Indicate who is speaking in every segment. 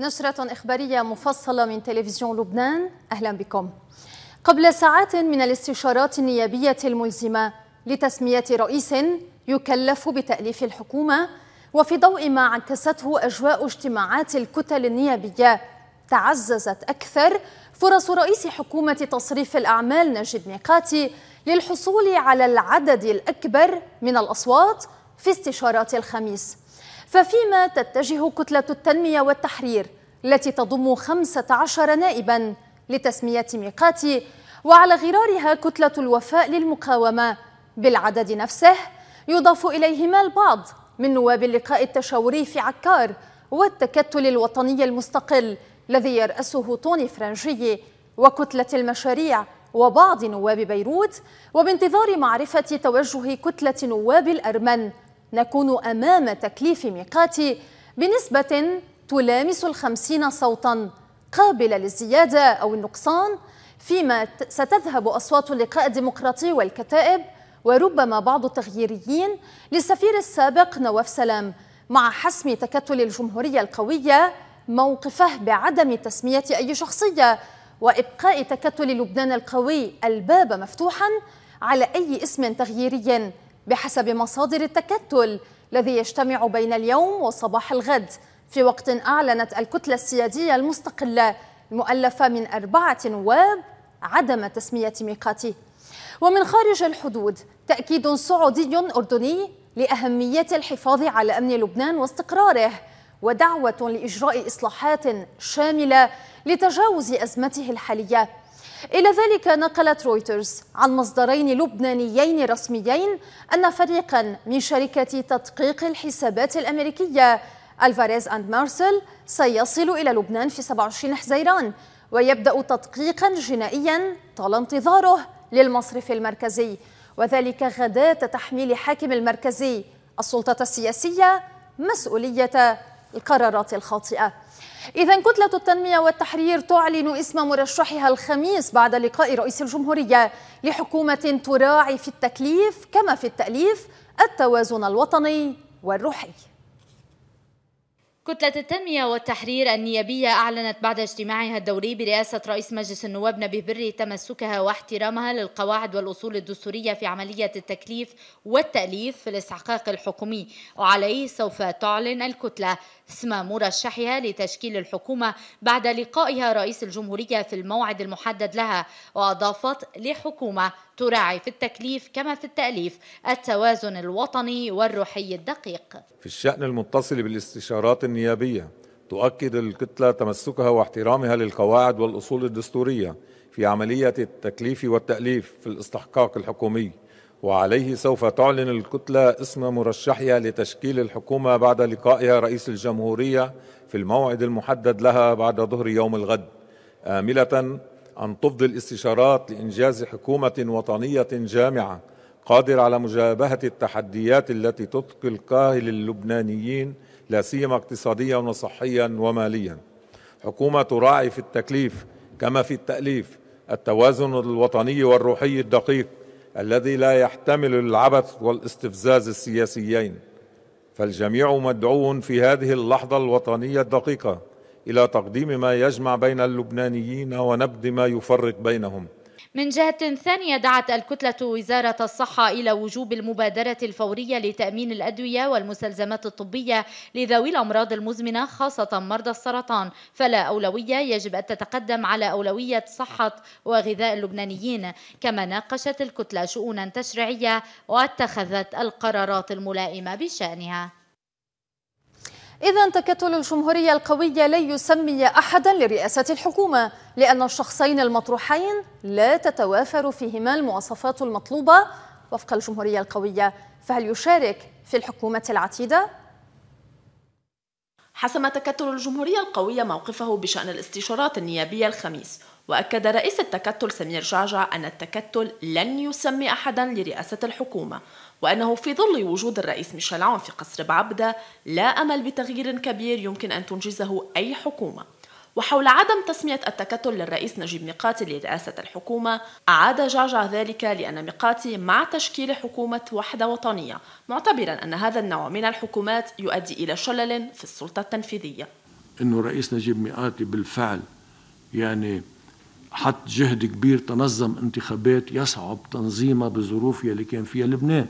Speaker 1: نشرة إخبارية مفصلة من تلفزيون لبنان أهلا بكم قبل ساعات من الاستشارات النيابية الملزمة لتسمية رئيس يكلف بتأليف الحكومة وفي ضوء ما عكسته أجواء اجتماعات الكتل النيابية تعززت أكثر فرص رئيس حكومة تصريف الأعمال نجيب ميقاتي للحصول على العدد الأكبر من الأصوات في استشارات الخميس ففيما تتجه كتلة التنمية والتحرير التي تضم 15 نائبا لتسمية ميقاتي وعلى غرارها كتلة الوفاء للمقاومة بالعدد نفسه يضاف إليهما البعض من نواب اللقاء التشاوري في عكار والتكتل الوطني المستقل الذي يرأسه طوني فرنجي وكتلة المشاريع وبعض نواب بيروت وبانتظار معرفة توجه كتلة نواب الأرمن نكون أمام تكليف ميقات بنسبة تلامس الخمسين صوتا قابلة للزيادة أو النقصان فيما ستذهب أصوات اللقاء الديمقراطي والكتائب وربما بعض التغييريين للسفير السابق نواف سلام مع حسم تكتل الجمهورية القوية موقفه بعدم تسمية أي شخصية وإبقاء تكتل لبنان القوي الباب مفتوحا على أي اسم تغييري بحسب مصادر التكتل الذي يجتمع بين اليوم وصباح الغد في وقت أعلنت الكتلة السيادية المستقلة المؤلفة من أربعة نواب عدم تسمية ميقاتي ومن خارج الحدود تأكيد سعودي أردني لأهمية الحفاظ على أمن لبنان واستقراره ودعوة لإجراء إصلاحات شاملة لتجاوز أزمته الحالية إلى ذلك نقلت رويترز عن مصدرين لبنانيين رسميين أن فريقا من شركة تدقيق الحسابات الأمريكية ألفاريز أند مارسل سيصل إلى لبنان في 27 حزيران ويبدأ تدقيقا جنائيا طال انتظاره للمصرف المركزي وذلك غداة تحميل حاكم المركزي السلطة السياسية مسؤولية القرارات الخاطئة إذا كتلة التنمية والتحرير تعلن اسم مرشحها الخميس بعد لقاء رئيس الجمهورية لحكومة تراعي في التكليف كما في التأليف التوازن الوطني والروحي
Speaker 2: كتلة التنمية والتحرير النيابية أعلنت بعد اجتماعها الدوري برئاسة رئيس مجلس النواب نبيه بري تمسكها واحترامها للقواعد والأصول الدستورية في عملية التكليف والتأليف في الاستحقاق الحكومي وعليه سوف تعلن الكتلة اسم مرشحها لتشكيل الحكومة بعد لقائها رئيس الجمهورية في الموعد المحدد لها وأضافت لحكومة تراعي في التكليف كما في التأليف التوازن الوطني والروحي الدقيق
Speaker 3: في الشأن المتصل بالاستشارات النيابية تؤكد الكتلة تمسكها واحترامها للقواعد والأصول الدستورية في عملية التكليف والتأليف في الاستحقاق الحكومي وعليه سوف تعلن الكتلة اسم مرشحها لتشكيل الحكومة بعد لقائها رئيس الجمهورية في الموعد المحدد لها بعد ظهر يوم الغد آملة أن تفضي الاستشارات لإنجاز حكومة وطنية جامعة قادرة على مجابهة التحديات التي تثقل كاهل اللبنانيين لا سيما اقتصاديا وصحيا وماليا حكومة تراعي في التكليف كما في التأليف التوازن الوطني والروحي الدقيق الذي لا يحتمل العبث والاستفزاز السياسيين فالجميع مدعو في هذه اللحظه الوطنيه الدقيقه الى تقديم ما يجمع بين اللبنانيين ونبذ ما يفرق بينهم
Speaker 2: من جهة ثانية دعت الكتلة وزارة الصحة إلى وجوب المبادرة الفورية لتأمين الأدوية والمستلزمات الطبية لذوي الأمراض المزمنة خاصة مرضى السرطان فلا أولوية يجب أن تتقدم على أولوية صحة وغذاء اللبنانيين كما ناقشت الكتلة شؤونا تشريعية واتخذت القرارات الملائمة بشأنها
Speaker 1: إذا تكتل الجمهورية القوية لن يسمي أحدا لرئاسة الحكومة لأن الشخصين المطروحين لا تتوافر فيهما المواصفات المطلوبة وفق الجمهورية القوية فهل يشارك في الحكومة العتيدة؟
Speaker 4: حسم تكتل الجمهورية القوية موقفه بشأن الاستشارات النيابية الخميس وأكد رئيس التكتل سمير جعجع أن التكتل لن يسمي أحدا لرئاسة الحكومة وأنه في ظل وجود الرئيس ميشيل عون في قصر بعبدة لا أمل بتغيير كبير يمكن أن تنجزه أي حكومة وحول عدم تسمية التكتل للرئيس نجيب ميقاتي لرئاسة الحكومة أعاد جعجع ذلك لأن ميقاتي مع تشكيل حكومة وحدة وطنية معتبرا أن هذا النوع من الحكومات يؤدي إلى شلل في السلطة التنفيذية
Speaker 5: أنه رئيس نجيب ميقاتي بالفعل يعني حط جهد كبير تنظم انتخابات يصعب تنظيمها بظروف يلي كان فيها لبنان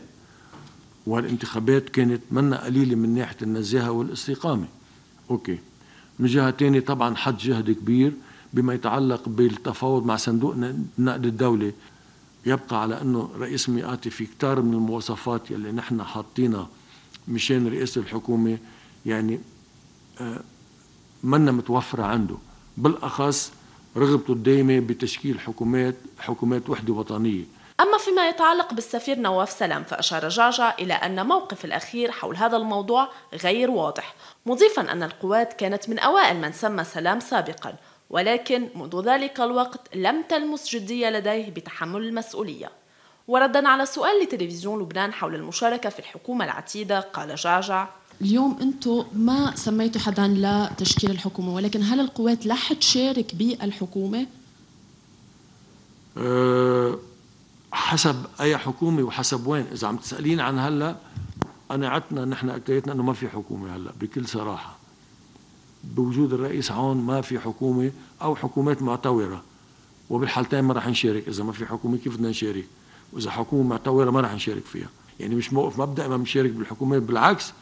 Speaker 5: والانتخابات كانت منا قليله من ناحيه النزاهه والاستقامه اوكي من جهه ثانيه طبعا حط جهد كبير بما يتعلق بالتفاوض مع صندوق النقد الدولي يبقى على انه رئيس مئاتي في كتار من المواصفات يلي نحن حاطينها مشان رئاسه الحكومه يعني آه، منا متوفره عنده بالاخص رغبته الدائمة بتشكيل حكومات حكومات وحدة وطنية
Speaker 4: أما فيما يتعلق بالسفير نواف سلام فأشار جعجع إلى أن موقف الأخير حول هذا الموضوع غير واضح مضيفا أن القوات كانت من أوائل من سمى سلام سابقا ولكن منذ ذلك الوقت لم تلمس جدية لديه بتحمل المسؤولية وردا على سؤال لتلفزيون لبنان حول المشاركة في الحكومة العتيدة قال جعجع اليوم انتم ما سميتوا حدا لتشكيل الحكومه ولكن هل القوات رح تشارك بالحكومه؟
Speaker 5: أه حسب اي حكومه وحسب وين اذا عم تسالين عن هلا قناعتنا نحن اكليتنا انه ما في حكومه هلا بكل صراحه بوجود الرئيس عون ما في حكومه او حكومات معتوره وبالحالتين ما رح نشارك اذا ما في حكومه كيف بدنا نشارك واذا حكومه معتوره ما رح نشارك فيها يعني مش موقف مبدا ما بنشارك بالحكومه بالعكس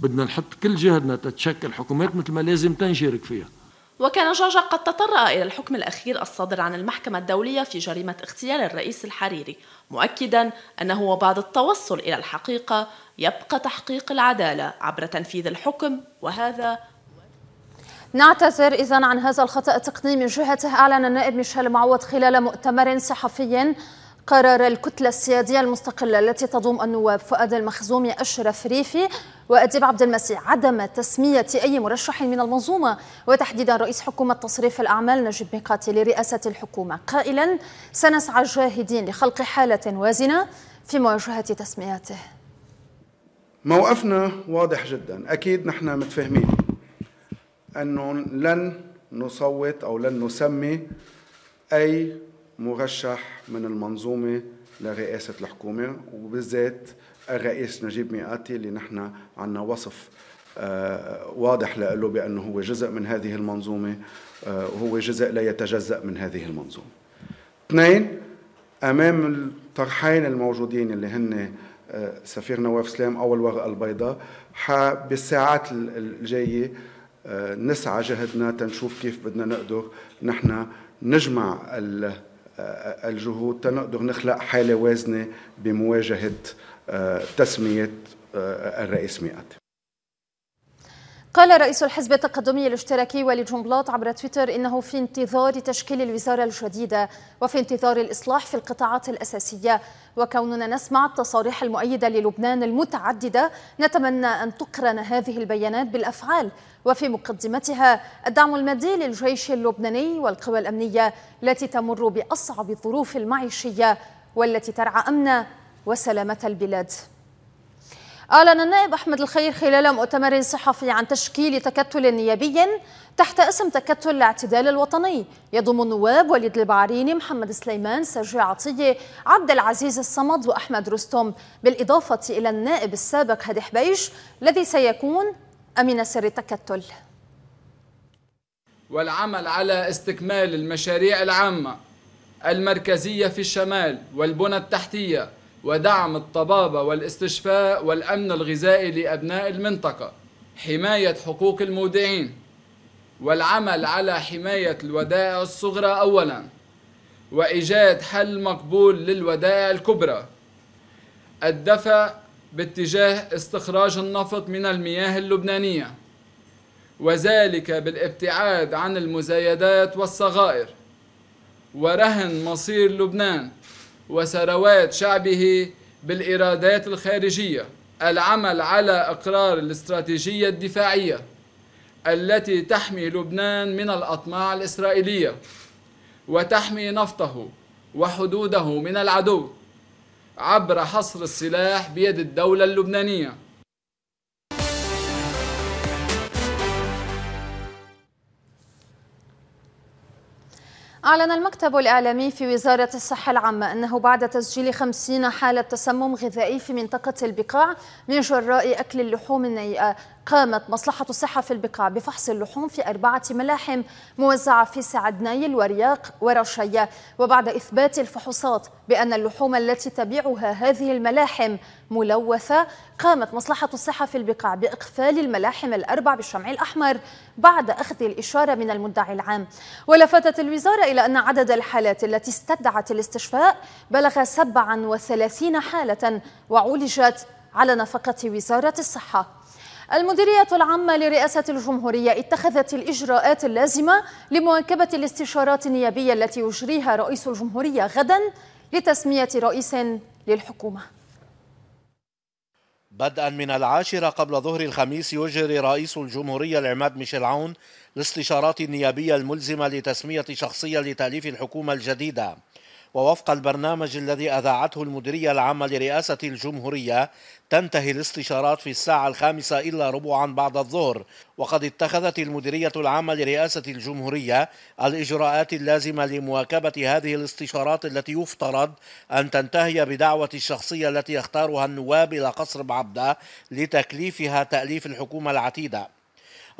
Speaker 5: بدنا نحط كل جهدنا تتشكل حكومات مثل ما لازم تنشارك فيها
Speaker 4: وكان جاجا قد تطرأ إلى الحكم الأخير الصادر عن المحكمة الدولية في جريمة اغتيال الرئيس الحريري مؤكدا أنه وبعد التوصل إلى الحقيقة يبقى تحقيق العدالة عبر تنفيذ الحكم وهذا
Speaker 1: نعتذر إذا عن هذا الخطأ التقني من جهته أعلن النائب ميشيل معوض خلال مؤتمر صحفي قرار الكتلة السيادية المستقلة التي تضم النواب فؤاد المخزومي أشرف ريفي وأديب عبد المسيح عدم تسمية أي مرشح من المنظومة وتحديدا رئيس حكومة تصريف الأعمال نجيب ميقاتي لرئاسة الحكومة قائلا سنسعى جاهدين لخلق حالة وازنة في مواجهة تسمياته
Speaker 6: موقفنا واضح جدا أكيد نحن متفاهمين أنه لن نصوت أو لن نسمي أي مرشح من المنظومة لرئاسة الحكومة وبالذات الرئيس نجيب مئاتي اللي نحن عنا وصف آه، واضح له بأنه هو جزء من هذه المنظومة آه، وهو جزء لا يتجزأ من هذه المنظومة اثنين أمام الطرحين الموجودين اللي هن آه، سفير نواف سلام أو الورقة البيضاء بالساعات الجاية نسعى جهدنا تنشوف كيف بدنا نقدر نحن نجمع الجهود تنقدر نخلق حالة وازنة بمواجهة آه، تسمية آه، الرئيس مئات
Speaker 1: قال رئيس الحزب التقدمي الاشتراكي والي جنبلاط عبر تويتر انه في انتظار تشكيل الوزاره الجديده وفي انتظار الاصلاح في القطاعات الاساسيه وكوننا نسمع التصاريح المؤيده للبنان المتعدده نتمنى ان تقرن هذه البيانات بالافعال وفي مقدمتها الدعم المادي للجيش اللبناني والقوى الامنيه التي تمر باصعب الظروف المعيشيه والتي ترعى امن وسلامه البلاد أعلن النائب أحمد الخير خلال مؤتمر صحفي عن تشكيل تكتل نيابي تحت اسم تكتل الاعتدال الوطني يضم النواب وليد البعريني، محمد سليمان، سرجي عطية، عبد العزيز الصمد وأحمد رستم، بالإضافة إلى النائب السابق هادي حبيش الذي سيكون أمين سر التكتل.
Speaker 7: والعمل على استكمال المشاريع العامة المركزية في الشمال والبنى التحتية ودعم الطبابة والاستشفاء والأمن الغذائي لأبناء المنطقة حماية حقوق المودعين والعمل على حماية الودائع الصغرى أولا وإيجاد حل مقبول للودائع الكبرى الدفع باتجاه استخراج النفط من المياه اللبنانية وذلك بالابتعاد عن المزايدات والصغائر ورهن مصير لبنان وثروات شعبه بالإرادات الخارجية العمل على إقرار الاستراتيجية الدفاعية التي تحمي لبنان من الأطماع الإسرائيلية وتحمي نفطه وحدوده من العدو عبر حصر السلاح بيد الدولة اللبنانية
Speaker 1: أعلن المكتب الإعلامي في وزارة الصحة العامة أنه بعد تسجيل 50 حالة تسمم غذائي في منطقة البقاع من جراء أكل اللحوم النيئة قامت مصلحة الصحة في البقاع بفحص اللحوم في أربعة ملاحم موزعة في سعد نايل ورياق ورشية وبعد إثبات الفحوصات بأن اللحوم التي تبيعها هذه الملاحم ملوثة قامت مصلحة الصحة في البقاع بإقفال الملاحم الأربع بالشمع الأحمر بعد أخذ الإشارة من المدعي العام ولفتت الوزارة إلى أن عدد الحالات التي استدعت الاستشفاء بلغ 37 حالة وعولجت على نفقة وزارة الصحة المديرية العامة لرئاسة الجمهورية اتخذت الإجراءات اللازمة لمواكبة الاستشارات النيابية التي يجريها رئيس الجمهورية غدا لتسمية رئيس للحكومة
Speaker 8: بدءا من العاشرة قبل ظهر الخميس يجري رئيس الجمهورية العماد ميشيل عون الاستشارات النيابية الملزمة لتسمية شخصية لتأليف الحكومة الجديدة ووفق البرنامج الذي أذاعته المديرية العامة لرئاسة الجمهورية تنتهي الاستشارات في الساعة الخامسة إلا ربعا بعد الظهر وقد اتخذت المديرية العامة لرئاسة الجمهورية الإجراءات اللازمة لمواكبة هذه الاستشارات التي يفترض أن تنتهي بدعوة الشخصية التي يختارها النواب إلى قصر بعبدة لتكليفها تأليف الحكومة العتيدة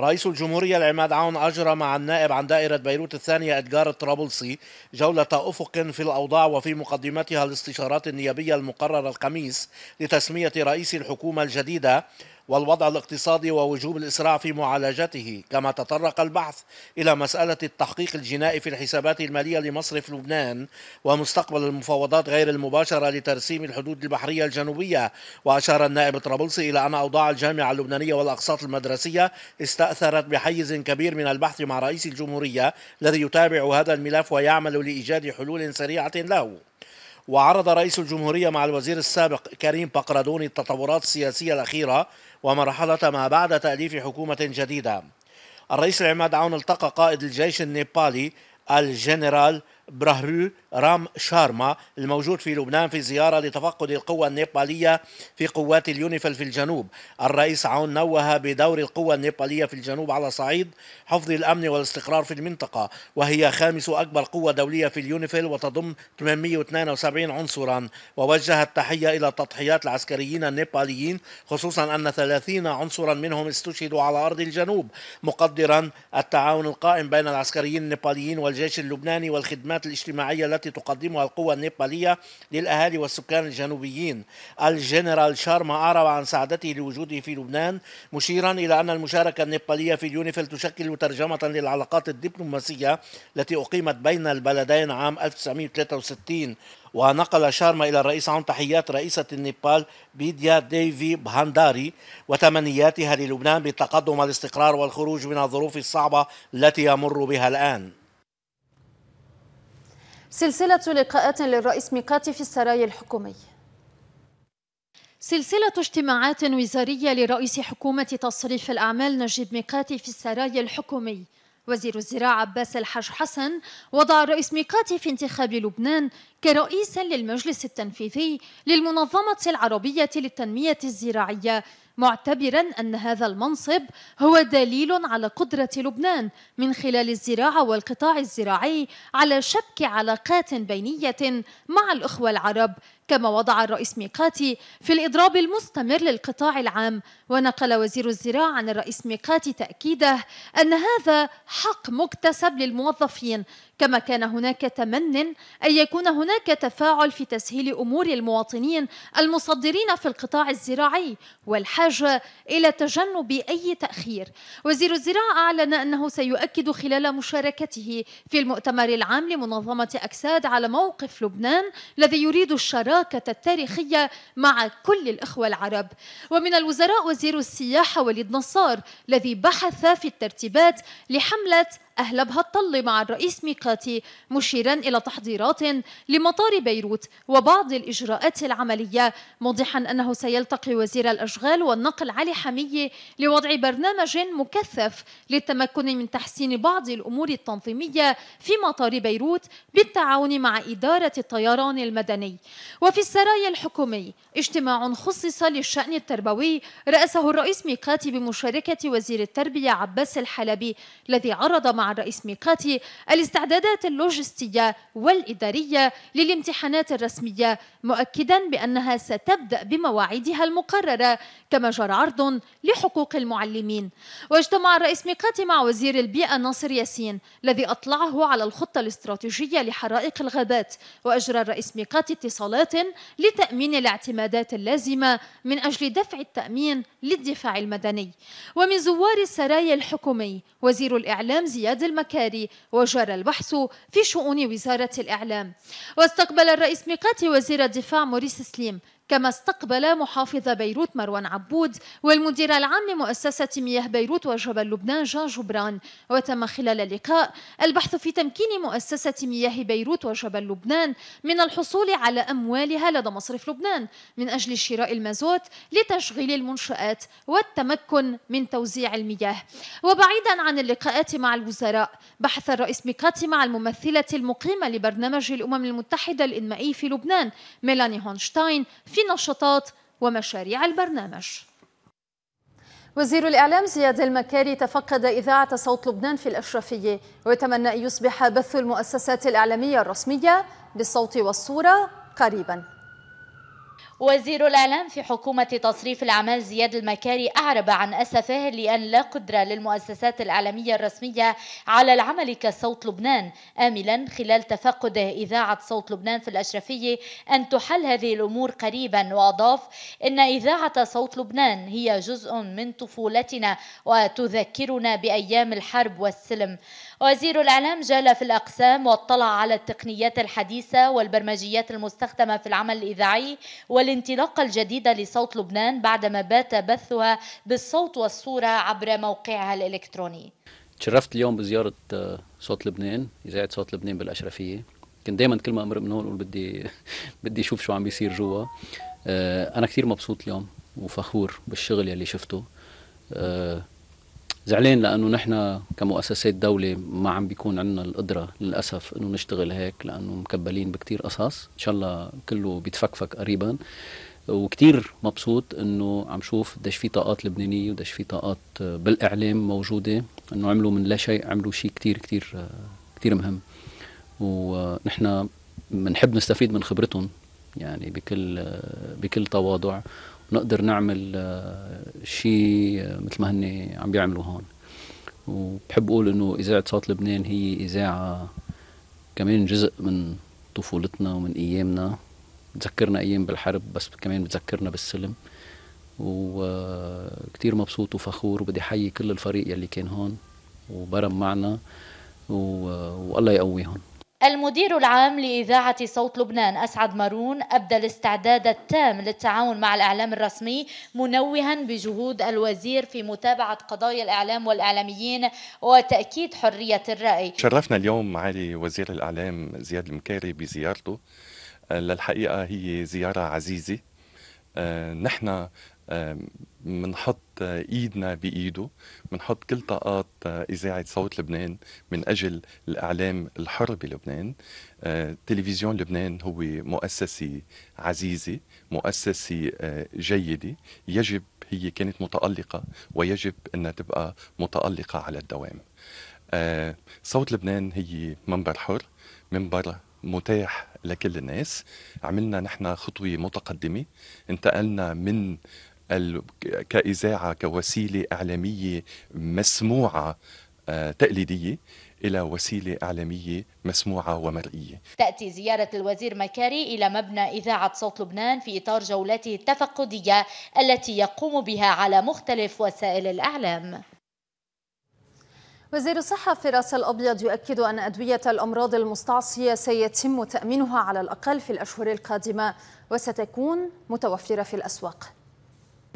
Speaker 8: رئيس الجمهورية العماد عون أجرى مع النائب عن دائرة بيروت الثانية إدجار الطرابلسي جولة أفق في الأوضاع وفي مقدمتها الاستشارات النيابية المقررة الخميس لتسمية رئيس الحكومة الجديدة والوضع الاقتصادي ووجوب الإسراع في معالجته كما تطرق البحث إلى مسألة التحقيق الجنائي في الحسابات المالية لمصرف لبنان ومستقبل المفاوضات غير المباشرة لترسيم الحدود البحرية الجنوبية وأشار النائب طرابلسي إلى أن أوضاع الجامعة اللبنانية والأقساط المدرسية استأثرت بحيز كبير من البحث مع رئيس الجمهورية الذي يتابع هذا الملف ويعمل لإيجاد حلول سريعة له وعرض رئيس الجمهورية مع الوزير السابق كريم بقردوني التطورات السياسية الأخيرة ومرحلة ما بعد تأليف حكومة جديدة الرئيس العماد عون التقى قائد الجيش النيبالي الجنرال برهرو رام شارما الموجود في لبنان في زيارة لتفقد القوى النيبالية في قوات اليونيفل في الجنوب الرئيس عون نوه بدور القوى النيبالية في الجنوب على صعيد حفظ الأمن والاستقرار في المنطقة وهي خامس أكبر قوة دولية في اليونيفل وتضم 872 عنصرا ووجه التحية إلى تضحيات العسكريين النيباليين خصوصا أن 30 عنصرا منهم استشهدوا على أرض الجنوب مقدرا التعاون القائم بين العسكريين النيباليين والجيش اللبناني والخدمات الخدمات الاجتماعية التي تقدمها القوى النيبالية للأهالي والسكان الجنوبيين الجنرال شارما أعرب عن سعادته لوجوده في لبنان مشيرا إلى أن المشاركة النيبالية في اليونيفيل تشكل ترجمة للعلاقات الدبلوماسية التي أقيمت بين البلدين عام 1963 ونقل شارما إلى الرئيس عن تحيات رئيسة النيبال بيديا ديفي بهانداري وتمنياتها للبنان بالتقدم والاستقرار والخروج من الظروف الصعبة التي يمر بها الآن
Speaker 1: سلسلة لقاءات للرئيس ميقاتي في السراي الحكومي سلسلة اجتماعات وزارية لرئيس حكومة تصريف الأعمال نجيب ميقاتي في السراي الحكومي وزير الزراعة عباس الحاج حسن وضع الرئيس ميقاتي في انتخاب لبنان كرئيس للمجلس التنفيذي للمنظمة العربية للتنمية الزراعية معتبرا أن هذا المنصب هو دليل على قدرة لبنان من خلال الزراعة والقطاع الزراعي على شبك علاقات بينية مع الأخوة العرب كما وضع الرئيس ميقاتي في الإضراب المستمر للقطاع العام ونقل وزير الزراعة عن الرئيس ميقاتي تأكيده أن هذا حق مكتسب للموظفين كما كان هناك تمن أن يكون هناك تفاعل في تسهيل أمور المواطنين المصدرين في القطاع الزراعي والحاجة إلى تجنب أي تأخير وزير الزراعة أعلن أنه سيؤكد خلال مشاركته في المؤتمر العام لمنظمة أكساد على موقف لبنان الذي يريد الشراكة التاريخية مع كل الإخوة العرب ومن الوزراء وزير السياحة وليد نصار الذي بحث في الترتيبات لحملة أهلبها الطل مع الرئيس ميقاتي مشيرا إلى تحضيرات لمطار بيروت وبعض الإجراءات العملية موضحا أنه سيلتقي وزير الأشغال والنقل علي حمية لوضع برنامج مكثف للتمكن من تحسين بعض الأمور التنظيمية في مطار بيروت بالتعاون مع إدارة الطيران المدني وفي السرايا الحكومي اجتماع خصص للشأن التربوي رأسه الرئيس ميقاتي بمشاركة وزير التربية عباس الحلبي الذي عرض مع الرئيس ميقاتي الاستعدادات اللوجستية والإدارية للامتحانات الرسمية مؤكدا بأنها ستبدأ بمواعيدها المقررة كما جرى عرض لحقوق المعلمين واجتمع الرئيس ميقاتي مع وزير البيئة ناصر ياسين الذي أطلعه على الخطة الاستراتيجية لحرائق الغابات وأجرى الرئيس ميقاتي اتصالات لتأمين الاعتمادات اللازمة من أجل دفع التأمين للدفاع المدني ومن زوار السرايا الحكومي وزير الإعلام زياد إيجاد المكاري وجرى البحث في شؤون وزارة الإعلام واستقبل الرئيس ميقاتي وزير الدفاع موريس سليم كما استقبل محافظ بيروت مروان عبود والمدير العام لمؤسسة مياه بيروت وجبل لبنان جان جبران وتم خلال اللقاء البحث في تمكين مؤسسة مياه بيروت وجبل لبنان من الحصول على أموالها لدى مصرف لبنان من أجل شراء المازوت لتشغيل المنشآت والتمكن من توزيع المياه وبعيدا عن اللقاءات مع الوزراء بحث الرئيس ميقاتي مع الممثلة المقيمة لبرنامج الأمم المتحدة الإنمائي في لبنان ميلاني هونشتاين في في نشاطات ومشاريع البرنامج وزير الإعلام زياد المكاري تفقد إذاعة صوت لبنان في الأشرفية ويتمنى أن يصبح بث المؤسسات الإعلامية الرسمية بالصوت والصورة قريباً
Speaker 2: وزير الإعلام في حكومة تصريف الأعمال زياد المكاري أعرب عن أسفه لأن لا قدرة للمؤسسات الإعلامية الرسمية على العمل كصوت لبنان آملا خلال تفقده إذاعة صوت لبنان في الأشرفية أن تحل هذه الأمور قريبا وأضاف إن إذاعة صوت لبنان هي جزء من طفولتنا وتذكرنا بأيام الحرب والسلم وزير الإعلام جال في الأقسام واطلع على التقنيات الحديثة والبرمجيات المستخدمة في العمل الإذاعي وال الانطلاقة الجديدة لصوت لبنان بعدما بات بثها بالصوت والصورة عبر موقعها الإلكتروني
Speaker 9: تشرفت اليوم بزيارة آه، صوت لبنان إذاعة صوت لبنان بالأشرفية كنت دائما كل ما أمر من هون أقول بدي بدي أشوف شو عم بيصير جوا آه، أنا كثير مبسوط اليوم وفخور بالشغل يلي شفته آه، زعلان لانه نحن كمؤسسات دوله ما عم بيكون عندنا القدره للاسف انه نشتغل هيك لانه مكبلين بكتير قصص ان شاء الله كله بيتفكفك قريبا وكتير مبسوط انه عم شوف قديش في طاقات لبنانيه وقديش في طاقات بالاعلام موجوده انه عملوا من لا شيء عملوا شيء كتير كتير كتير مهم ونحن بنحب نستفيد من خبرتهم يعني بكل بكل تواضع ونقدر نعمل آه، شيء آه، مثل ما هن عم بيعملوا هون وبحب اقول انه اذاعه صوت لبنان هي اذاعه كمان جزء من طفولتنا ومن ايامنا بتذكرنا ايام بالحرب بس كمان بتذكرنا بالسلم وكتير آه، مبسوط وفخور وبدي حيي كل الفريق يلي كان هون وبرم معنا والله يقويهم
Speaker 2: المدير العام لإذاعة صوت لبنان أسعد مارون أبدى الاستعداد التام للتعاون مع الإعلام الرسمي منوها بجهود الوزير في متابعة قضايا الإعلام والإعلاميين وتأكيد حرية الرأي
Speaker 10: شرفنا اليوم معالي وزير الإعلام زياد المكاري بزيارته آه، للحقيقة هي زيارة عزيزة آه، نحن منحط ايدنا بايده منحط كل طاقات اذاعه صوت لبنان من اجل الاعلام الحر بلبنان آه، تلفزيون لبنان هو مؤسسه عزيزه مؤسسه آه، جيده يجب هي كانت متالقه ويجب انها تبقى متالقه على الدوام آه، صوت لبنان هي منبر حر منبر متاح لكل الناس عملنا نحن خطوة متقدمة انتقلنا من كإذاعة كوسيلة إعلامية مسموعة آه، تقليدية إلى وسيلة إعلامية مسموعة ومرئية
Speaker 2: تأتي زيارة الوزير مكاري إلى مبنى إذاعة صوت لبنان في إطار جولاته التفقدية التي يقوم بها على مختلف وسائل الإعلام
Speaker 1: وزير الصحة في راس الأبيض يؤكد أن أدوية الأمراض المستعصية سيتم تأمينها على الأقل في الأشهر القادمة وستكون متوفرة في الأسواق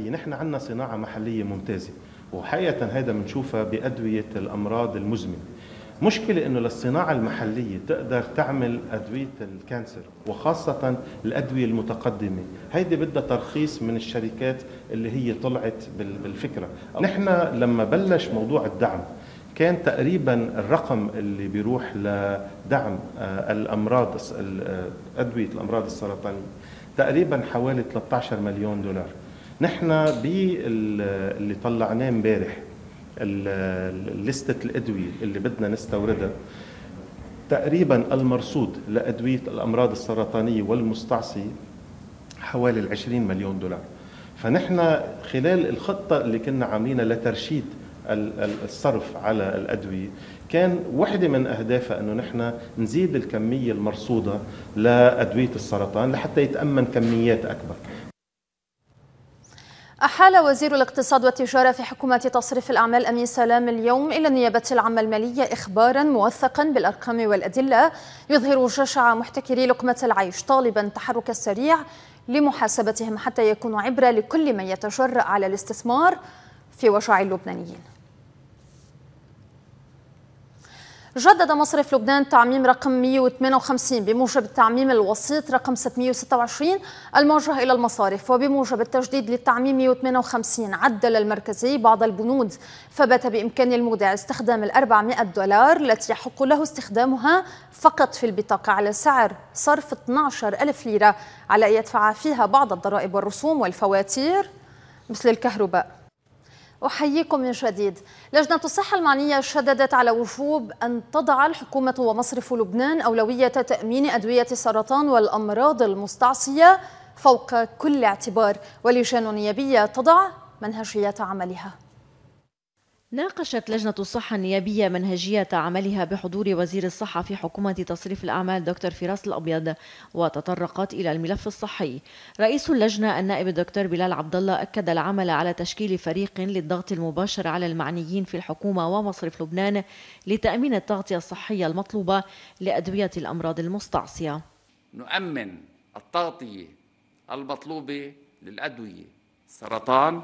Speaker 11: إيه، نحن عندنا صناعة محلية ممتازة وحقيقة هذا بنشوفها بأدوية الأمراض المزمنة مشكلة أنه للصناعة المحلية تقدر تعمل أدوية الكانسر وخاصة الأدوية المتقدمة هيدي بدها ترخيص من الشركات اللي هي طلعت بالفكرة نحن لما بلش موضوع الدعم كان تقريبا الرقم اللي بيروح لدعم آه، الأمراض آه، أدوية الأمراض السرطانية تقريبا حوالي 13 مليون دولار نحن باللي طلعناه امبارح لستة الأدوية اللي بدنا نستوردها تقريبا المرصود لأدوية الأمراض السرطانية والمستعصية حوالي العشرين مليون دولار فنحن خلال الخطة اللي كنا عاملينها لترشيد الصرف على الأدوية كان وحدة من أهدافها أنه نحن نزيد الكمية المرصودة لأدوية السرطان لحتى يتأمن كميات أكبر
Speaker 1: أحال وزير الاقتصاد والتجارة في حكومة تصريف الأعمال أمين سلام اليوم إلى النيابة العامة المالية إخبارا موثقا بالأرقام والأدلة يظهر جشع محتكري لقمة العيش طالبا التحرك السريع لمحاسبتهم حتى يكونوا عبرة لكل من يتجرأ على الاستثمار في وشاع اللبنانيين جدد مصرف لبنان تعميم رقم 158 بموجب التعميم الوسيط رقم 626 الموجه إلى المصارف وبموجب التجديد للتعميم 158 عدل المركزي بعض البنود فبات بإمكان المودع استخدام ال 400 دولار التي يحق له استخدامها فقط في البطاقة على سعر صرف 12 ألف ليرة على أن يدفع فيها بعض الضرائب والرسوم والفواتير مثل الكهرباء أحييكم من جديد لجنة الصحة المعنية شددت على وجوب أن تضع الحكومة ومصرف لبنان أولوية تأمين أدوية السرطان والأمراض المستعصية فوق كل اعتبار ولجان نيابية تضع منهجية عملها
Speaker 12: ناقشت لجنة الصحة النيابية منهجية عملها بحضور وزير الصحة في حكومة تصريف الأعمال دكتور فراس الأبيض وتطرقت إلى الملف الصحي. رئيس اللجنة النائب الدكتور بلال عبد الله أكد العمل على تشكيل فريق للضغط المباشر على المعنيين في الحكومة ومصرف لبنان لتأمين التغطية الصحية المطلوبة لأدوية الأمراض المستعصية.
Speaker 7: نؤمن التغطية المطلوبة للأدوية السرطان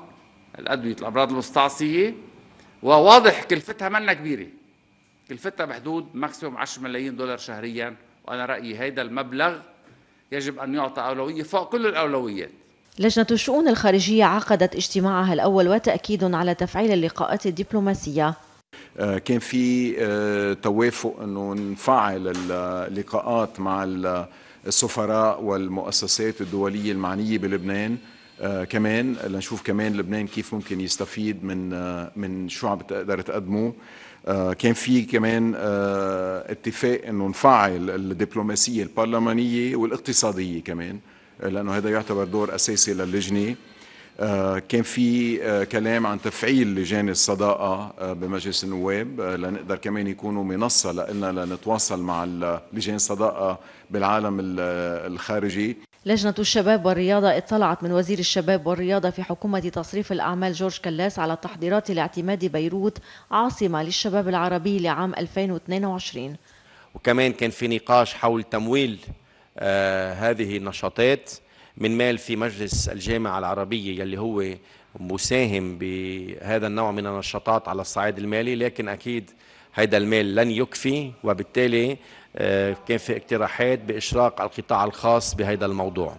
Speaker 7: الأدوية الأمراض المستعصية وواضح كلفتها منا كبيره كلفتها بحدود ماكسيموم 10 ملايين دولار شهريا وانا رايي هيدا المبلغ يجب ان يعطى اولويه فوق كل الاولويات
Speaker 12: لجنة الشؤون الخارجية عقدت اجتماعها الأول وتأكيد على تفعيل اللقاءات الدبلوماسية
Speaker 3: آه، كان في آه، توافق أنه نفعل اللقاءات مع السفراء والمؤسسات الدولية المعنية بلبنان آه، كمان لنشوف كمان لبنان كيف ممكن يستفيد من آه، من شو عم بتقدر تقدمه آه، كان في كمان اتفاق انه نفعل الدبلوماسيه البرلمانيه والاقتصاديه كمان لانه هذا يعتبر دور اساسي للجنه كان في كلام عن تفعيل لجان الصداقه بمجلس النواب لنقدر كمان يكونوا منصه لنا لنتواصل مع لجان الصداقه بالعالم الخارجي
Speaker 12: لجنة الشباب والرياضة اطلعت من وزير الشباب والرياضة في حكومة تصريف الأعمال جورج كلاس على تحضيرات لاعتماد بيروت عاصمة للشباب العربي لعام 2022
Speaker 8: وكمان كان في نقاش حول تمويل آه هذه النشاطات من مال في مجلس الجامعة العربية يلي هو مساهم بهذا النوع من النشاطات على الصعيد المالي لكن أكيد هذا المال لن يكفي وبالتالي كان في اقتراحات بإشراق القطاع الخاص بهذا الموضوع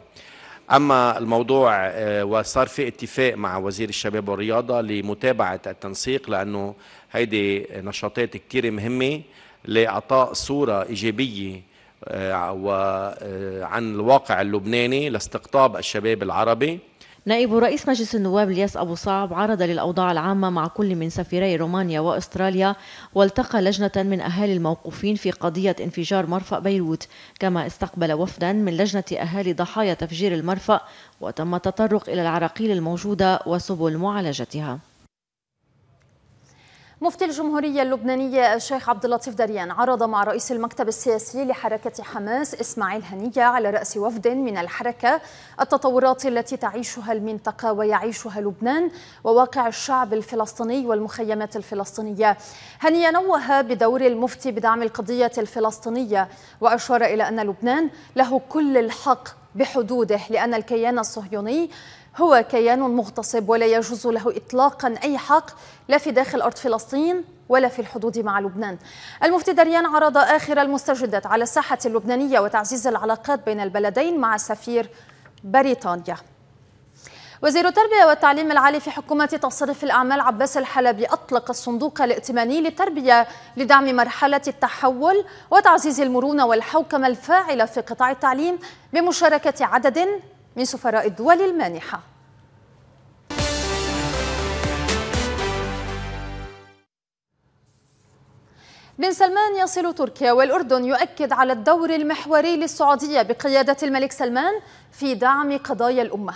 Speaker 8: أما الموضوع آه، وصار في اتفاق مع وزير الشباب والرياضة لمتابعة التنسيق لأنه هيدي نشاطات كثير مهمة لإعطاء صورة إيجابية آه، وعن آه، الواقع اللبناني لاستقطاب الشباب العربي
Speaker 12: نائب رئيس مجلس النواب الياس أبو صعب عرض للأوضاع العامة مع كل من سفيري رومانيا وأستراليا والتقى لجنة من أهالي الموقوفين في قضية انفجار مرفأ بيروت كما استقبل وفدا من لجنة أهالي ضحايا تفجير المرفأ وتم التطرق إلى العراقيل الموجودة وسبل معالجتها
Speaker 1: مفتي الجمهورية اللبنانية الشيخ عبد اللطيف دريان عرض مع رئيس المكتب السياسي لحركة حماس إسماعيل هنية على رأس وفد من الحركة التطورات التي تعيشها المنطقة ويعيشها لبنان وواقع الشعب الفلسطيني والمخيمات الفلسطينية. هنية نوه بدور المفتي بدعم القضية الفلسطينية وأشار إلى أن لبنان له كل الحق بحدوده لأن الكيان الصهيوني هو كيان مغتصب ولا يجوز له إطلاقا أي حق لا في داخل أرض فلسطين ولا في الحدود مع لبنان المفتي دريان عرض آخر المستجدات على الساحة اللبنانية وتعزيز العلاقات بين البلدين مع سفير بريطانيا وزير التربية والتعليم العالي في حكومة تصريف الأعمال عباس الحلبي أطلق الصندوق الائتماني للتربية لدعم مرحلة التحول وتعزيز المرونة والحوكمة الفاعلة في قطاع التعليم بمشاركة عدد من سفراء الدول المانحة بن سلمان يصل تركيا والأردن يؤكد على الدور المحوري للسعودية بقيادة الملك سلمان في دعم قضايا الأمة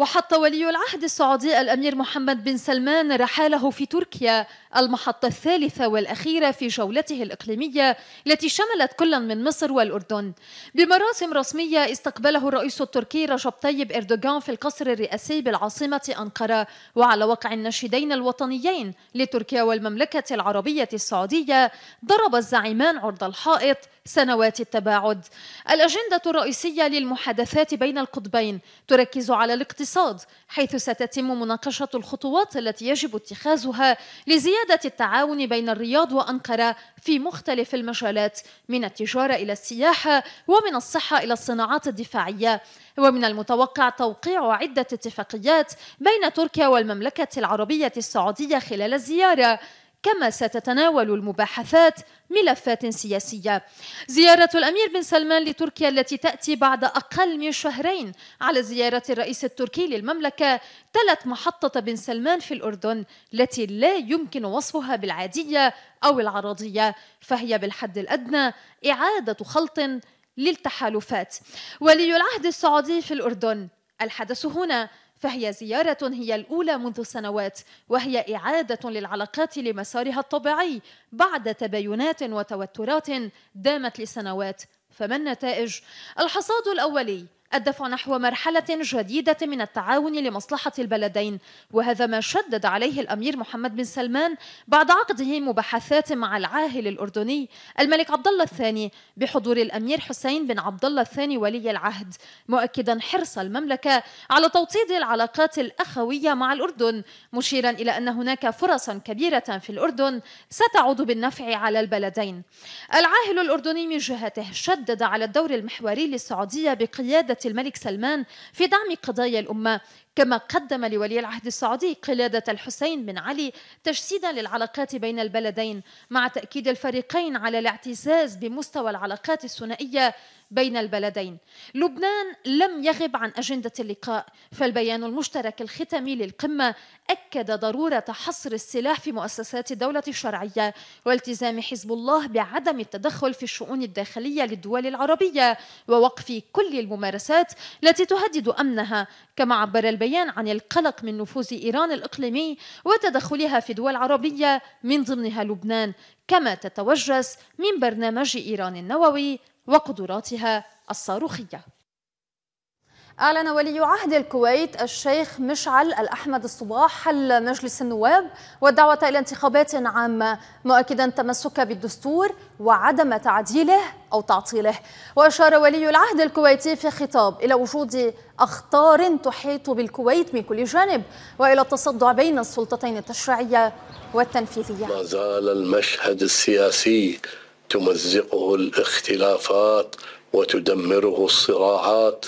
Speaker 1: وحط ولي العهد السعودي الامير محمد بن سلمان رحاله في تركيا المحطه الثالثه والاخيره في جولته الاقليميه التي شملت كلا من مصر والاردن. بمراسم رسميه استقبله الرئيس التركي رجب طيب اردوغان في القصر الرئاسي بالعاصمه انقره وعلى وقع النشيدين الوطنيين لتركيا والمملكه العربيه السعوديه ضرب الزعيمان عرض الحائط سنوات التباعد. الاجنده الرئيسيه للمحادثات بين القطبين تركز على الاقتصاد الاقتصاد حيث ستتم مناقشة الخطوات التي يجب اتخاذها لزيادة التعاون بين الرياض وأنقرة في مختلف المجالات من التجارة إلى السياحة ومن الصحة إلى الصناعات الدفاعية ومن المتوقع توقيع عدة اتفاقيات بين تركيا والمملكة العربية السعودية خلال الزيارة كما ستتناول المباحثات ملفات سياسية زيارة الأمير بن سلمان لتركيا التي تأتي بعد أقل من شهرين على زيارة الرئيس التركي للمملكة تلت محطة بن سلمان في الأردن التي لا يمكن وصفها بالعادية أو العرضية فهي بالحد الأدنى إعادة خلط للتحالفات ولي العهد السعودي في الأردن الحدث هنا فهي زيارة هي الأولى منذ سنوات وهي إعادة للعلاقات لمسارها الطبيعي بعد تباينات وتوترات دامت لسنوات فما النتائج؟ الحصاد الأولي الدفع نحو مرحلة جديدة من التعاون لمصلحة البلدين وهذا ما شدد عليه الأمير محمد بن سلمان بعد عقده مباحثات مع العاهل الأردني الملك عبد الله الثاني بحضور الأمير حسين بن عبد الله الثاني ولي العهد مؤكدا حرص المملكة على توطيد العلاقات الأخوية مع الأردن مشيرا إلى أن هناك فرصا كبيرة في الأردن ستعود بالنفع على البلدين العاهل الأردني من جهته شدد على الدور المحوري للسعودية بقيادة الملك سلمان في دعم قضايا الأمة كما قدم لولي العهد السعودي قلادة الحسين بن علي تجسيدا للعلاقات بين البلدين مع تأكيد الفريقين على الاعتزاز بمستوى العلاقات الثنائية بين البلدين. لبنان لم يغب عن أجندة اللقاء، فالبيان المشترك الختامي للقمة أكد ضرورة حصر السلاح في مؤسسات الدولة الشرعية والتزام حزب الله بعدم التدخل في الشؤون الداخلية للدول العربية ووقف كل الممارسات التي تهدد أمنها، كما عبر البيان عن القلق من نفوذ إيران الإقليمي وتدخلها في دول عربية من ضمنها لبنان كما تتوجس من برنامج إيران النووي وقدراتها الصاروخية أعلن ولي عهد الكويت الشيخ مشعل الأحمد الصباح حل مجلس النواب والدعوة إلى انتخابات عامة مؤكدا تمسك بالدستور وعدم تعديله أو تعطيله وأشار ولي العهد الكويتي في خطاب إلى وجود أخطار تحيط بالكويت من كل جانب وإلى التصدع بين السلطتين التشريعية والتنفيذية ما
Speaker 5: زال المشهد السياسي تمزقه الاختلافات وتدمره الصراعات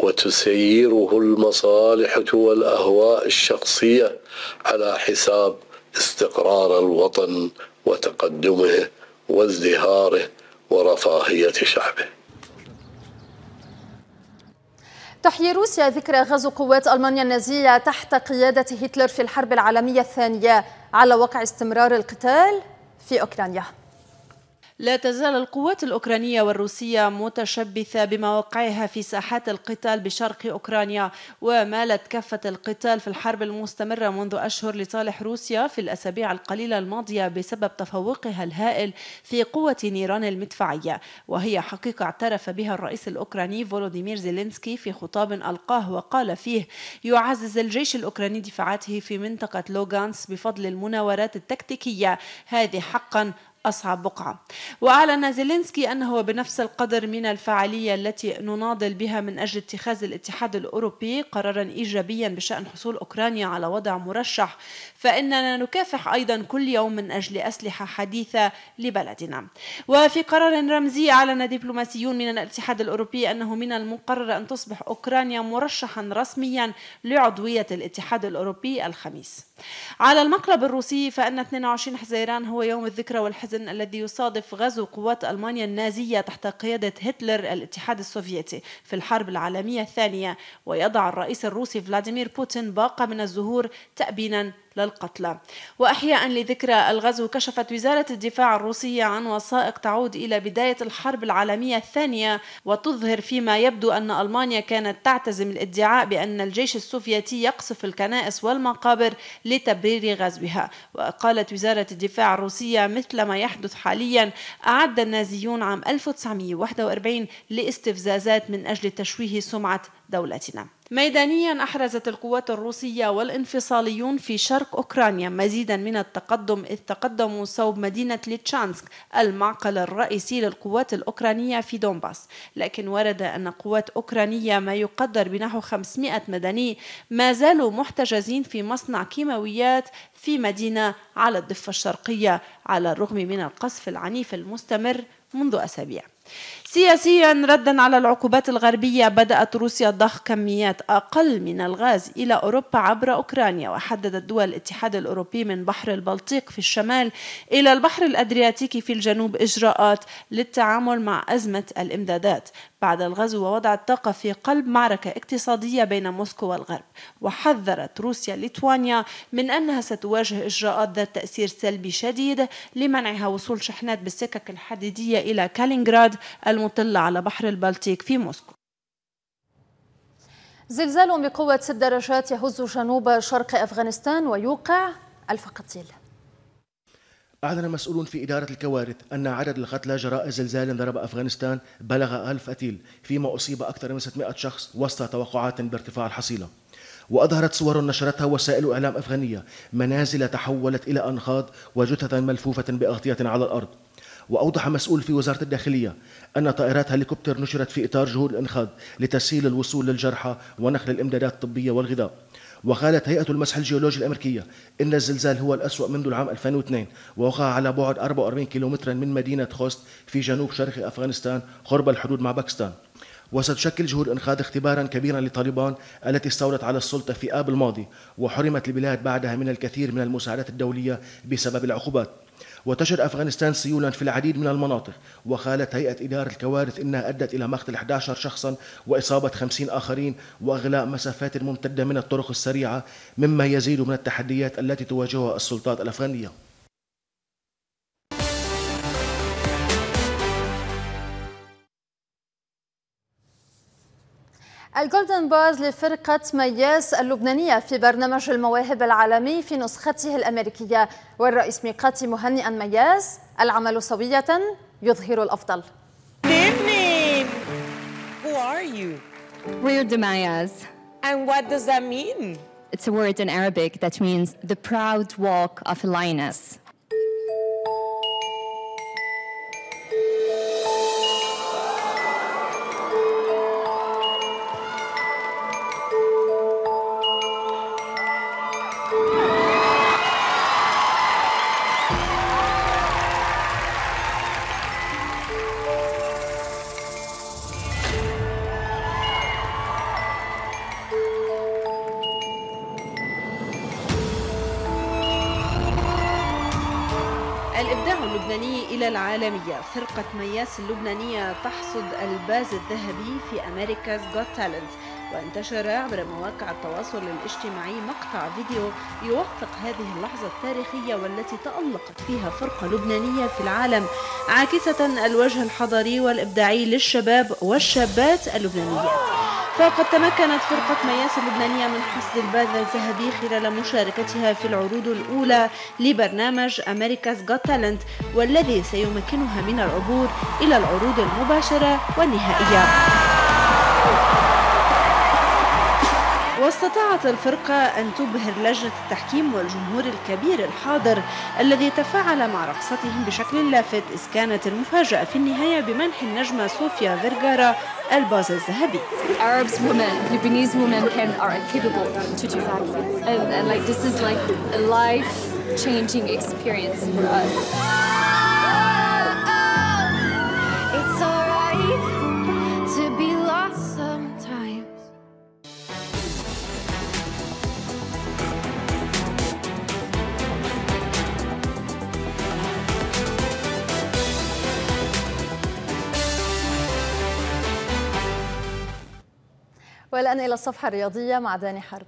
Speaker 5: وتسيره المصالح والاهواء الشخصيه على حساب استقرار الوطن وتقدمه وازدهاره ورفاهيه شعبه
Speaker 1: تحيي روسيا ذكرى غزو قوات المانيا النازيه تحت قياده هتلر في الحرب العالميه الثانيه على وقع استمرار القتال في اوكرانيا
Speaker 13: لا تزال القوات الأوكرانية والروسية متشبثة بمواقعها في ساحات القتال بشرق أوكرانيا ومالت كفة القتال في الحرب المستمرة منذ أشهر لصالح روسيا في الأسابيع القليلة الماضية بسبب تفوقها الهائل في قوة نيران المدفعية وهي حقيقة اعترف بها الرئيس الأوكراني فولوديمير زيلينسكي في خطاب ألقاه وقال فيه يعزز الجيش الأوكراني دفاعاته في منطقة لوغانس بفضل المناورات التكتيكية هذه حقا أصعب بقعة وأعلن زيلينسكي أنه بنفس القدر من الفعالية التي نناضل بها من أجل اتخاذ الاتحاد الأوروبي قرارا إيجابيا بشأن حصول أوكرانيا على وضع مرشح فإننا نكافح أيضا كل يوم من أجل أسلحة حديثة لبلدنا وفي قرار رمزي أعلن دبلوماسيون من الاتحاد الأوروبي أنه من المقرر أن تصبح أوكرانيا مرشحا رسميا لعضوية الاتحاد الأوروبي الخميس على المقلب الروسي فإن 22 حزيران هو يوم الذكرى والحزن الذي يصادف غزو قوات ألمانيا النازية تحت قيادة هتلر الاتحاد السوفيتي في الحرب العالمية الثانية ويضع الرئيس الروسي فلاديمير بوتين باقة من الزهور تأبينا للقتلى وإحياء لذكرى الغزو كشفت وزارة الدفاع الروسية عن وثائق تعود إلى بداية الحرب العالمية الثانية وتظهر فيما يبدو أن ألمانيا كانت تعتزم الادعاء بأن الجيش السوفيتي يقصف الكنائس والمقابر لتبرير غزوها وقالت وزارة الدفاع الروسية مثل ما يحدث حاليا أعد النازيون عام 1941 لاستفزازات من أجل تشويه سمعة دولتنا ميدانيا أحرزت القوات الروسية والانفصاليون في شرق أوكرانيا مزيدا من التقدم إذ تقدموا صوب مدينة ليتشانسك المعقل الرئيسي للقوات الأوكرانية في دونباس لكن ورد أن قوات أوكرانية ما يقدر بنحو 500 مدني ما زالوا محتجزين في مصنع كيماويات في مدينة على الضفة الشرقية على الرغم من القصف العنيف المستمر منذ أسابيع سياسيا ردا على العقوبات الغربية بدأت روسيا ضخ كميات أقل من الغاز إلى أوروبا عبر أوكرانيا وحددت دول الاتحاد الأوروبي من بحر البلطيق في الشمال إلى البحر الأدرياتيكي في الجنوب إجراءات للتعامل مع أزمة الإمدادات بعد الغزو ووضع الطاقة في قلب معركة اقتصادية بين موسكو والغرب وحذرت روسيا ليتوانيا من أنها ستواجه إجراءات ذات تأثير سلبي شديد لمنعها وصول شحنات بالسكك الحديدية إلى كالينغراد المطلة على بحر البلطيق في موسكو
Speaker 1: زلزال بقوة 6 درجات يهز جنوب شرق أفغانستان ويوقع الف قتيل
Speaker 6: أعلن مسؤولون في إدارة الكوارث أن عدد القتلى جراء زلزال ضرب أفغانستان بلغ ألف قتيل فيما أصيب أكثر من 600 شخص وسط توقعات بارتفاع الحصيلة وأظهرت صور نشرتها وسائل إعلام أفغانية منازل تحولت إلى أنخاض وجثث ملفوفة بأغطية على الأرض وأوضح مسؤول في وزارة الداخلية أن طائرات هليكوبتر نشرت في إطار جهود الإنقاذ لتسهيل الوصول للجرحى ونقل الإمدادات الطبية والغذاء وقالت هيئة المسح الجيولوجي الأمريكية إن الزلزال هو الأسوأ منذ العام 2002 ووقع على بعد 44 كيلومترا من مدينة خوست في جنوب شرق أفغانستان قرب الحدود مع باكستان وستشكل جهود إنقاذ اختبارا كبيرا لطالبان التي استولت على السلطة في آب الماضي وحرمت البلاد بعدها من الكثير من المساعدات الدولية بسبب العقوبات وتشهد أفغانستان سيولا في العديد من المناطق وقالت هيئة إدارة الكوارث إنها أدت إلى مقتل 11 شخصا وإصابة 50 آخرين واغلاء مسافات ممتدة من الطرق السريعة مما يزيد من التحديات التي تواجهها السلطات الأفغانية
Speaker 1: الجولدن باز لفرقة مياس اللبنانية في برنامج المواهب العالمي في نسخته الأمريكية والرئيس ميقاتي مهنئا مياس العمل سوية يظهر الأفضل Good
Speaker 12: Who are you? We're
Speaker 2: the Mayas. And what does that mean? It's a word in Arabic that means the proud walk of a lioness.
Speaker 13: فرقة مياس اللبنانية تحصد الباز الذهبي في أمريكاز جوت تالنت وانتشر عبر مواقع التواصل الاجتماعي مقطع فيديو يوثق هذه اللحظة التاريخية والتي تألقت فيها فرقة لبنانية في العالم عاكسة الوجه الحضاري والإبداعي للشباب والشابات اللبنانيات فقد تمكنت فرقة مياس اللبنانية من حصد البذ الذهبي خلال مشاركتها في العروض الأولى لبرنامج أمريكا's جوت تالنت والذي سيمكنها من العبور إلى العروض المباشرة والنهائية واستطاعت الفرقة أن تبهر لجنة التحكيم والجمهور الكبير الحاضر الذي تفاعل مع رقصتهم بشكل لافت إذ كانت المفاجأة في النهاية بمنح النجمة صوفيا فيرغارا الباز الذهبي. Arabs women,
Speaker 2: Lebanese women can are capable to do that. and, and like this is like a life-changing experience for us.
Speaker 1: والآن إلى الصفحة الرياضية مع داني حرب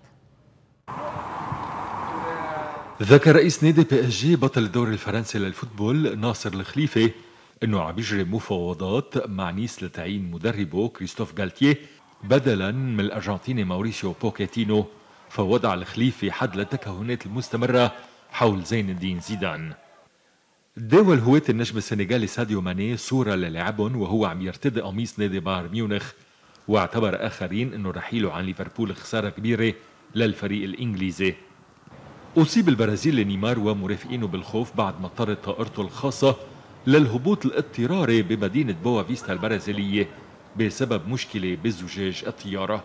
Speaker 10: ذكر رئيس نادي بي اس جي بطل الدوري الفرنسي للفوتبول ناصر الخليفه انه عم يجري مفاوضات مع نيس لتعيين مدربه كريستوف جالتيه بدلا من الارجنتيني ماوريسيو بوكيتينو فوضع الخليفه حد للتكهنات المستمره حول زين الدين زيدان داول هواة النجم السنغالي ساديو ماني صورة للعبهم وهو عم يرتدي قميص نادي بايرن ميونخ واعتبر آخرين أنه رحيله عن ليفربول خسارة كبيرة للفريق الإنجليزي أصيب البرازيلي نيمار ومرافقينه بالخوف بعد ما اضطرت طائرته الخاصة للهبوط الاضطراري بمدينة بوا فيستا البرازيلية بسبب مشكلة بزجاج الطيارة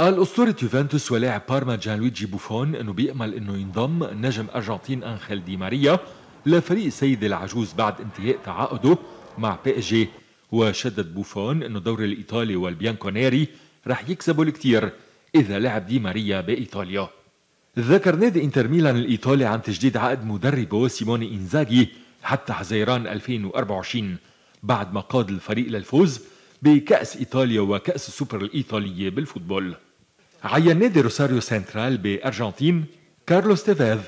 Speaker 10: قال أسطورة يوفنتوس ولاعب بارما جان لويجي بوفون أنه بيأمل أنه ينضم نجم أرجنتين أنخيل دي ماريا لفريق سيد العجوز بعد انتهاء تعاقده مع بي جي وشدد بوفون أنه الدوري الإيطالي والبيانكونيري رح يكسبوا الكثير إذا لعب دي ماريا بإيطاليا ذكر نادي إنتر ميلان الإيطالي عن تجديد عقد مدربه سيموني إنزاجي حتى حزيران 2024 بعد ما قاد الفريق للفوز بكأس إيطاليا وكأس السوبر الإيطالية بالفوتبول عين نادي روساريو سنترال بأرجنتين كارلوس تيفيز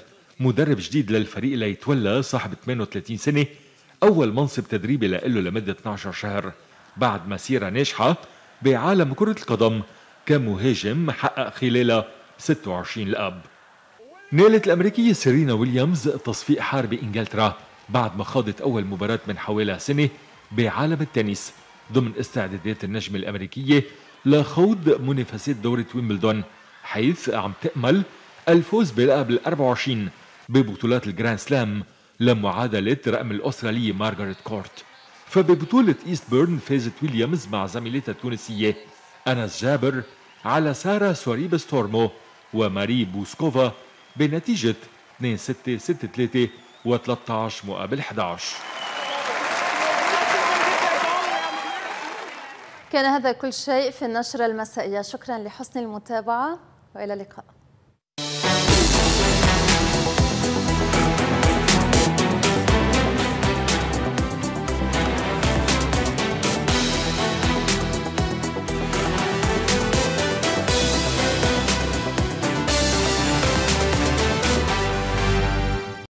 Speaker 10: مدرب جديد للفريق ليتولى صاحب 38 سنة أول منصب تدريبي لإله لمدة 12 شهر بعد مسيرة ناجحة بعالم كرة القدم كمهاجم حقق خلالها 26 لقب نالت الأمريكية سيرينا ويليامز تصفيق حار بإنجلترا بعد ما خاضت أول مباراة من حوالي سنة بعالم التنس ضمن استعدادات النجمة الأمريكية لخوض منافسات دورة ويمبلدون حيث عم تأمل الفوز بلقب ال 24 ببطولات الجراند سلام لمعادلة رقم الأسترالية مارغريت كورت فببطولة إيست بيرن فازت ويليامز مع زميلتها التونسية أنس جابر على سارة سوريب ستورمو وماري بوسكوفا بنتيجة 2 6 6 3 و 13 مقابل 11
Speaker 1: كان هذا كل شيء في النشرة المسائية شكرا لحسن المتابعة وإلى اللقاء